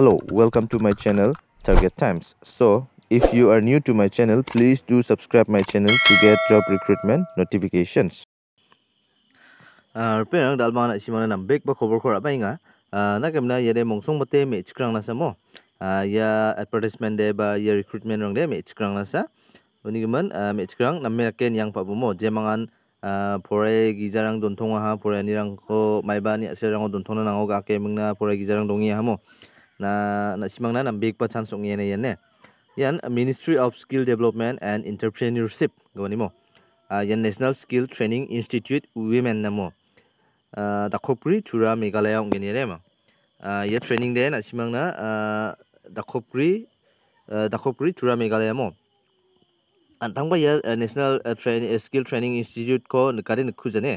Hello, welcome to my channel Target Times. So, if you are new to my channel, please do subscribe my channel to get job recruitment notifications. Ah, pernah dalam mana si mana nampak berkhobar khobar apa inga? Ah? ah, nak kemana? Ya ia mungsung bete match kerang nasa lah mo. Ah, ia ya advertisement deh, ba ia ya recruitment orang deh match kerang nasa. Lah, Ini kemen match kerang nampak kian yang pak bumo. Jemangan ah, pora gizarang dontong lah, ha, pora ni rang ko mai ba ni asirang ko dontong na nangok akemeng na pora gizarang dongi ha mo. na na simang na nambig pa chan song yan eh. yan ne yan Ministry of Skill Development and Entrepreneurship gawani mo uh, yan National Skill Training Institute Women na mo uh, ah, dakhopri chura Meghalaya ong gani re ma uh, ya training de na simang na uh, dakhopri uh, dakhopri chura Meghalaya mo antang ba ya uh, National uh, Train uh, Skill Training Institute ko nkarin khujane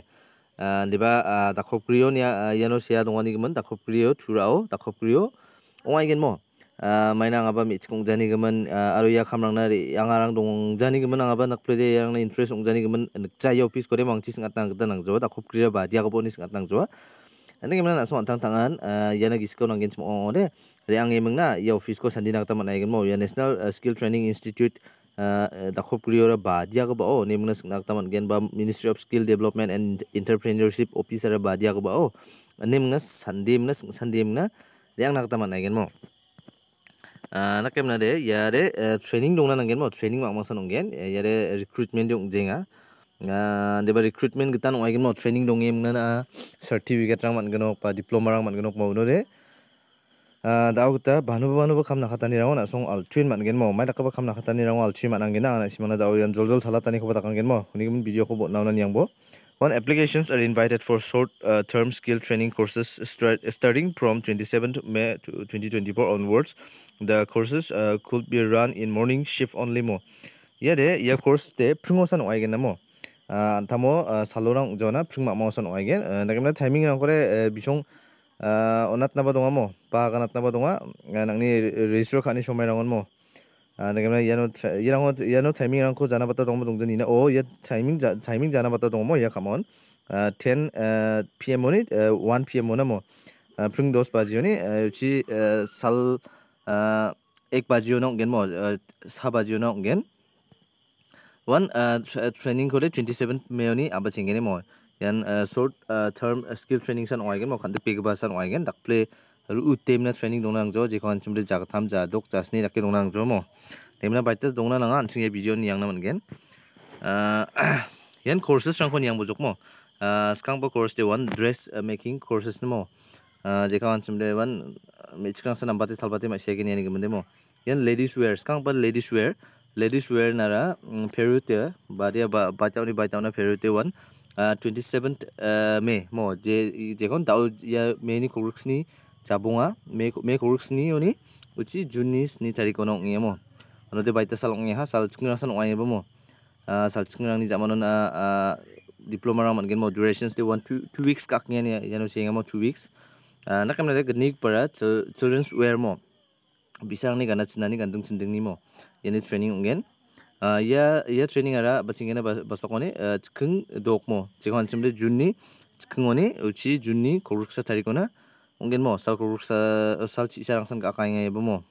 uh, deba uh, dakhoprio nya uh, yano sia dongani gimon dakhoprio churao dakhoprio ongaigen mo ah, maina nga ba mi chikung jani gaman aru ah, ya khamrang na yanga rang dong jani gaman nga ba nakple de yang na interest ong jani gaman nak chai office kore mang chis ngatang gda nang jowa ta khop kri ba dia gbo nis ngatang jowa ane gaman na so antang tangan yana ah, gisko nang gens mo ore re ang emang na ya office ko sandina ta man aigen mo ya national skill training institute da khop kri ora ba dia gbo o nemang nas ngak ta man gen ba ministry of skill development and entrepreneurship officer ba dia gbo o nemang nas sandim nas sandim na yang nak tamat nagen mo nakem na de ya de training dong na nagen mo training wang masa nonggen ya de recruitment dong jenga deba recruitment kita nong agen mo training dong em na certificate rang man genok pa diploma rang man genok mo no de dau kita banu banu kam na khatani rang na song altrin man gen mo mai nakaba kam na khatani rang altrin man angena na simana dau yan jol jol thala tani ko ta kangen mo ni video ko bo nauna yang bo when applications are invited for short uh, term skill training courses stri- starting from 27th May to 2024 onwards, the courses uh, could be run in morning shift only more. Yeah, they yeah, course they promotion again more. আন্তামো সালোরং জনা ফ্রিংমা মাওসন ওয়াইগে নাগেমনে টাইমিং রং করে বিছং অনাত নাবা দংমো পাগা নাত নাবা দংা নাংনি রেজিস্টার খানি সময় রংমো 아, 내가 말해, 얘는 이런 거, 얘는 타이밍이랑 코 잔아 봤다 동무 동전이네. 오, 얘 타이밍 자, 타이밍 잔아 봤다 동무. 얘 가면, 아, 10 PM 오니, 1 PM 오나 뭐, 프링 도스 바지오니, 이지 살, 아, 액 바지오나 온겐 뭐, 사 바지오나 온겐. 원, 아, 트레이닝 코리 27 메오니 아바 챙기네 뭐. 얘는 소트 term skill training 산 와이겐 뭐, 간데 비그바 산 와이겐 딱 플레이. l l a u u temna training dongnang jo j i kon c h i m d e jag t a m ja dok jasni d a k k e dongnang jo mo temna baita dongna nanga n chingye video ni yangna mangen yan courses rang kon yang b u j u k mo skang p o course de one dress making courses ni mo j i kon c h i m d e wan m e c i k a n g sa nambate t a l b a t e ma s h a k e ni ni n gemde mo yan ladies wear skang p a ladies wear ladies wear nara p e r i o d e badia ba batauni batauna p e r i o d e one Uh, 27th May mo je je kon t a u ya many courses ni jabunga ah. me me works ni oni uchi junis ni tari kono ngi mo ono de baita salong ngi ha sal chingra san wa yebo mo ah, sal chingra ni jamanon a ah, diploma ra man gen mo duration de 1 2 2 weeks kak ngi ni yanu sing mo 2 weeks na kam na de gnik para children's wear mo bisang ni gana chinani gandung chinding ni mo yani training ngen ya ya training ara bachin gena basokone chkhung dok mo chikhon chimde junni chkhung oni uchi junni koruksa tari kona mungkin mo sa sa sa isang sang kakain ay mo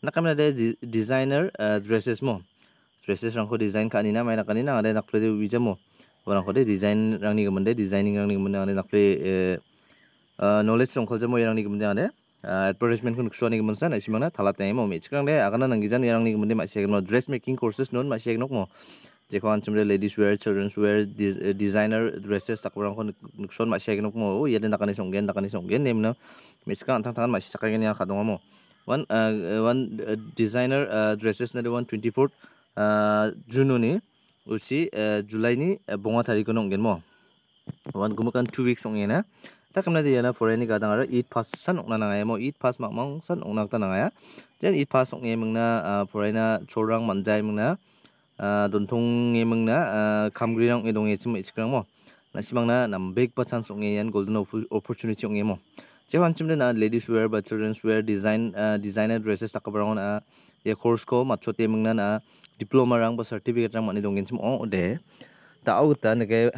na kami na de designer eh, dresses mo dresses rang ko design ka nina may nakani na ay nakplay wija mo warang ko de design rang ni gumanda designing rang ni gumanda ay nakplay knowledge rang ko jamo yung rang ni gumanda ay eh, advertisement ko nukswa ni gumanda na isimang na thalat na mo mitch kang de akana nangizan yung rang ni gumanda masiyag mo dress making courses noon masiyag nok mo যেখন চুমরে ladies wear children's wear designer dresses তারপর আমার নুকসন মাসি আগে নকম ও ইয়াতে নাকানি সঙ্গেন নাকানি সঙ্গেন নেম না মেসি কান থাক থাকান মাসি চাকাই গেনি আখা দঙ্গম ওয়ান ওয়ান ডিজাইনার ড্রেসেস নাই ওয়ান টুয়েন্টি ফোর জুনুনি উচি জুলাইনি বঙা তারিখ নঙ্গেন ম ওয়ান গুমকান টু উইক্স সঙ্গে না তাক মানে দিয়ে না ফরেনি গাদ আর ঈদ ফাৰ্ষ্ট সান ওনা নাই ম ঈদ ফাস মাং সান ওনা নাই যেন ঈদ ফাস সঙ্গে মানে ফরেনা ছোড়ং মানজাই মানে À, thông donthong nge mangna khamgri rang edong e chimi iskrang mo nasimangna nam big pa chance onge yan golden opportunity onge mo jewan chimde na ladies wear ba children wear design à, designer dresses tất cả takabarang na ye dạ, course ko machote mangna na diploma rang ba certificate rang mani dongin chim o de ta au ta nge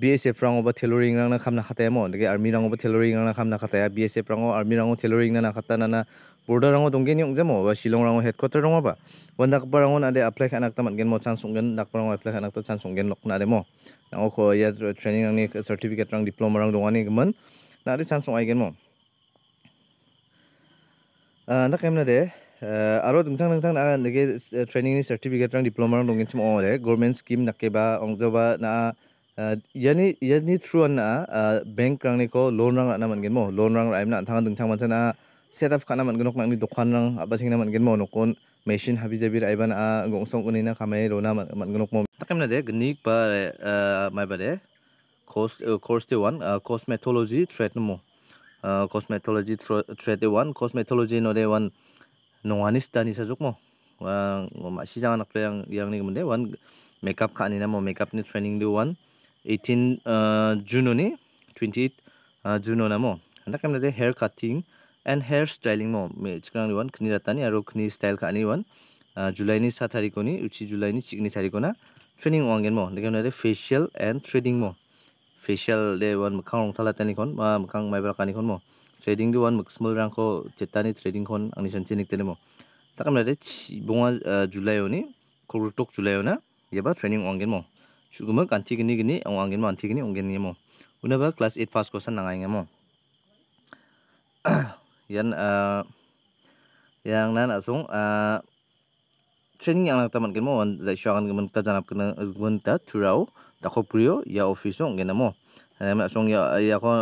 BSF rang ba tailoring rang là khát khatae mo nge army rang ba tailoring rang là khát khatae BSF rang army rang tailoring na khata na na border rang dongge ni ongjamo và shilong rang headquarter rang ba wanda ko parang wana de apply kanak tamat gen mo chansung gen dak parang apply kanak ta chansung gen lok na de mo na ko ya training ang ni certificate rang diploma rang dong ani gamon na de chansung ai gen mo ah, na kem na de ah, aro dum thang thang na de eh, training ni certificate rang diploma rang dong chim o oh, de government scheme na ke ba ong jo ba na ah, yani yani through na bank rang ni ko loan rang na man gen mo loan rang raim na thang dung thang man chana set up kana man gen nok nang ni dokhan rang abasing na man gen mo nokon มชินฮับิเจบิร์ไอบันอากงสงคนนี้นะคำมห้โรน่ามันกนกมตักมันเดกนิกปะเอ่อมาบัดเอคอสเออ่คอสที่วันเอ่อคอสเมทโลจีเทรดนโมเอ่อคอสเมทโลจีเทรดทรี่วันคอสเมทโลจีโนเดวันนงอานิสตานิสจุกโมว่าม่าชิจังนักเรียนยังนี่มันเดวันเมคอัพขานี่นะโมเมคอัพนี่เทรนนิ่งดี่วัน18เอ่อจุนนี่28เอ่อจุนนั่นโมนักเรมันเดเฮร์คัตติ้ง and hair સ્ટાઇલિંગમાં મેં ચિકનાની one ખની રાતાની આરો ખની style ખાની one जुलाइनि सा थारिखनि उचि जुलाइनि सिगनि थारिखना ट्रेनिं वांगेन म लेकिन आरो फेशियल एन्ड ट्रेडिं म फेशियल दे वन मोखां रंथाला तानिखन मा मोखां माइब्रा कानिखन म ट्रेडिं दे वन मक्समल रांखौ चेतानि ट्रेडिं खन आंनि सानसेनिक तेले म ताकाम लादे बङा जुलाइनि खरटक जुलाइना एबा ट्रेनिं वांगेन म सुगुमा कान्थि गिनि गिनि वांगेन म आन्थि गिनि वांगेन नि म उनाबा क्लास 8 पास कोसन नाङाइङा म yan uh, eh, yang nan asung uh, eh, training yang nak tamat kamu on the shawan kamu tak jangan kena gunta eh, curau tak kau prio ya office yang kena mu nama asung ya ya kau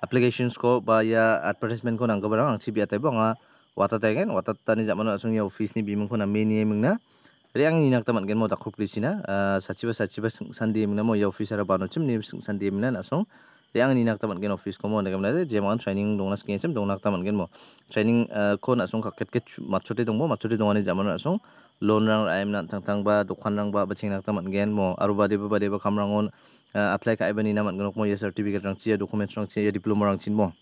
application score ba ya advertisement kau nangka barang angsi biar tapi bunga ah, wata tengen kan, wata tani zaman asung ya office ni bimun kau nama ni yang na jadi yang ini nak tamat kamu tak kau prio sih na sachiba sachiba sandi yang na mu ya office ada bano cum ni sandi yang na asung te ang ni nak ta man gen office komo ne kamna je man training dongna skin sem dongna ta man gen mo training eh, ko na song khaket ke machote dongmo machote dongani jaman na song loan rang aim na tang tang ba dokan rang ba baching nak ta man gen mo aru ba de ba de ba kam rang on eh, apply ka ibani na man gen mo ye certificate rang chi document rang chi diploma rang chin mo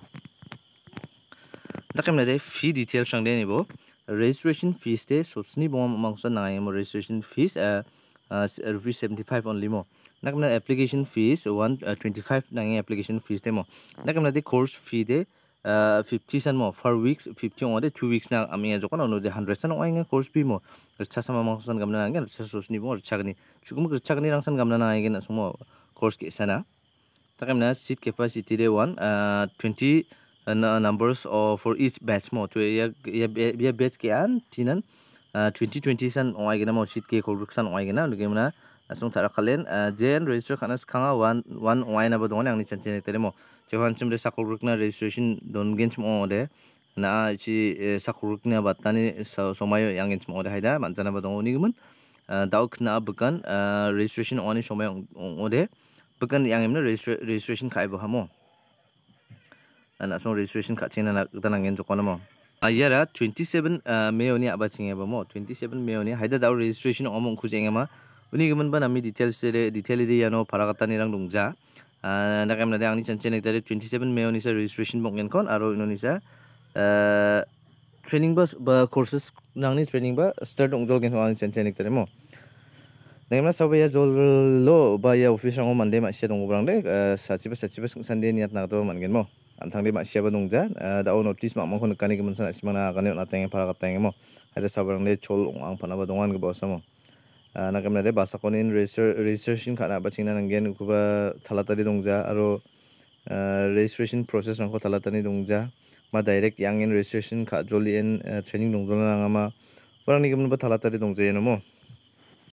takem na de fee detail rang de ni bo registration fees te sosni bom mangsa na mo registration fees eh, rupees 75 only mo ন া ক a ম ন া application fees ও য e া ন twenty five নাঙে অ্যাপ্লিকেশন ফিস দেমো নাকামনা দি ক ো র e স ফ e দে ফিফটি সানমো ফার উ ই ক ্ e ফিফটি ওয়াদে টু উ ই ক w স না আমি যখন অনুযায়ী হ o ন ্ ড ্ র ে ড স া d ও য ়া ই ঙ ্ গ c কোর্স বিমো রিক্সা সামা ম s ং স া ন m া ম ন া নাঙ্গেন a ি ক ্ স া সোসনি a ো রিক্সাগনি স c h a ম a ি ক ্ স n গ ন ি রাংসান গ া n ন া নাঙ্গেন স ু c ো কোর্স কে সানা তাকামনা সিট ক্যাপাসিটি দে ও u ়া ন twenty numbers of for each batch mo to ya ya batch ke an tinan 2020 san oigena mo sheet ke kolruk san o i g a n a lugemna asung t a r a khalen jen register k a n a k a n g a wan wan wine abo dong ni angni chan chen teremo chewan chum re sakul rukna registration don gen chum ode na chi sakul rukna batani somayo yang gen chum ode haida manjana b a dong oni gumun dauk na bukan registration oni somayo ode bukan yang emna registration k a i bo hamo ana song registration k a chen na dan angin jokona mo ayara 27 mayo ni aba chinge ba mo 27 mayo ni haida daw registration omong khujenge ma Uni gimun ban ami detail sere detail ide yano para kata ni rang dongja. Uh, ah, nak emnade ang ni chance ni tadi 27 Mei ni sa registration bong yan kon aro Indonesia. Uh, training bus ba courses nang ni training ba start dong jol gen ho ang chance ni tadi mo. Nak emnade lah, sabaya jol lo ba ya office ang mande ma sia dong ubrang de ah, sa chiba sa chiba sung sande niat nak to man gen mo. Antang de ma sia ba dongja da o notice ma mong kon kanik mun sa sima na kanik na tengen para kata ngemo. Ada sabarang de chol ang panaba dongan ke bawah sama. নাকামনাদে বাচাকনিন ৰেজিষ্ট্ৰ registration খানা বা চিঙা নাংগেন কোবা থালাতাৰি দংজা আৰু ৰেজিষ্ট্ৰেশ্যন প্ৰচেছ নংখ থালাতানি দংজা বা ডাইৰেক্ট ইয়াং এন ৰেজিষ্ট্ৰেশ্যন খা জলি এন ট্ৰেইনিং দংজনা নাঙামা পৰা নিগমনবা থালাতাৰি দংজায় নম'